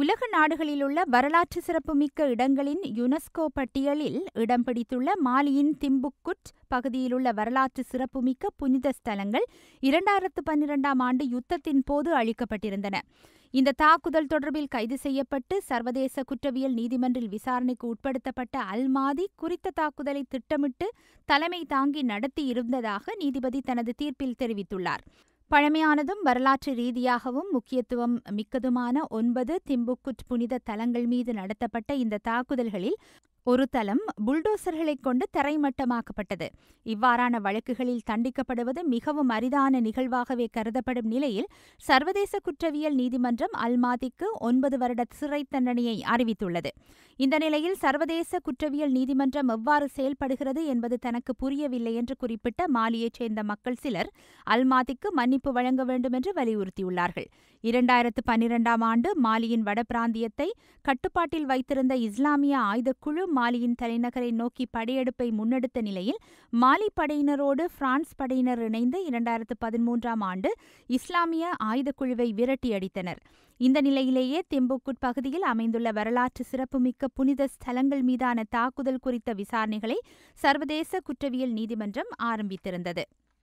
உலக நாடுகளிலுள்ள வரலாற்று சிறப்புமிக்க இடங்களின் யுனெஸ்கோ பட்டியலில் இடம் பிடித்துள்ள மாலியின் திம்புக்குட் பகுதியிலுள்ள வரலாற்று சிறப்புமிக்க புனித ஸ்தலங்கள் இரண்டாயிரத்து பன்னிரெண்டாம் ஆண்டு யுத்தத்தின் போது அழிக்கப்பட்டிருந்தன இந்த தாக்குதல் தொடர்பில் கைது செய்யப்பட்டு சர்வதேச குற்றவியல் நீதிமன்றில் விசாரணைக்கு உட்படுத்தப்பட்ட அல்மாதி குறித்த தாக்குதலை திட்டமிட்டு தலைமை தாங்கி நடத்தி இருந்ததாக நீதிபதி தனது தீர்ப்பில் தெரிவித்துள்ளார் பழமையானதும் வரலாற்று ரீதியாகவும் முக்கியத்துவம் மிக்கதுமான ஒன்பது திம்புக்குட் புனித தலங்கள் மீது நடத்தப்பட்ட இந்த தாக்குதல்களில் ஒரு தளம் புல்டோசர்களைக் கொண்டு தரைமட்டமாக்கப்பட்டது இவ்வாறான வழக்குகளில் தண்டிக்கப்படுவது மிகவும் அரிதான நிகழ்வாகவே கருதப்படும் நிலையில் சர்வதேச குற்றவியல் நீதிமன்றம் அல்மாதிக்கு ஒன்பது வருட சிறை தண்டனையை அறிவித்துள்ளது இந்த நிலையில் சர்வதேச குற்றவியல் நீதிமன்றம் எவ்வாறு செயல்படுகிறது என்பது தனக்கு புரியவில்லை என்று குறிப்பிட்ட மாலியைச் சேர்ந்த மக்கள் சிலர் அல்மாதிக்கு மன்னிப்பு வழங்க வேண்டும் என்று வலியுறுத்தியுள்ளார்கள் இரண்டாயிரத்து பன்னிரெண்டாம் ஆண்டு மாலியின் வட பிராந்தியத்தை கட்டுப்பாட்டில் வைத்திருந்த இஸ்லாமிய ஆயுதக்குழு மாலியின் தலைநகரை நோக்கி படையெடுப்பை முன்னெடுத்த நிலையில் மாலி படையினரோடு பிரான்ஸ் படையினர் இணைந்து இரண்டாயிரத்து பதிமூன்றாம் ஆண்டு இஸ்லாமிய ஆயுதக்குழுவை விரட்டியடித்தனர் இந்த நிலையிலேயே திம்புக்குட் பகுதியில் அமைந்துள்ள வரலாற்று சிறப்புமிக்க புனித ஸ்தலங்கள் மீதான தாக்குதல் குறித்த விசாரணைகளை சர்வதேச குற்றவியல் நீதிமன்றம் ஆரம்பித்திருந்தது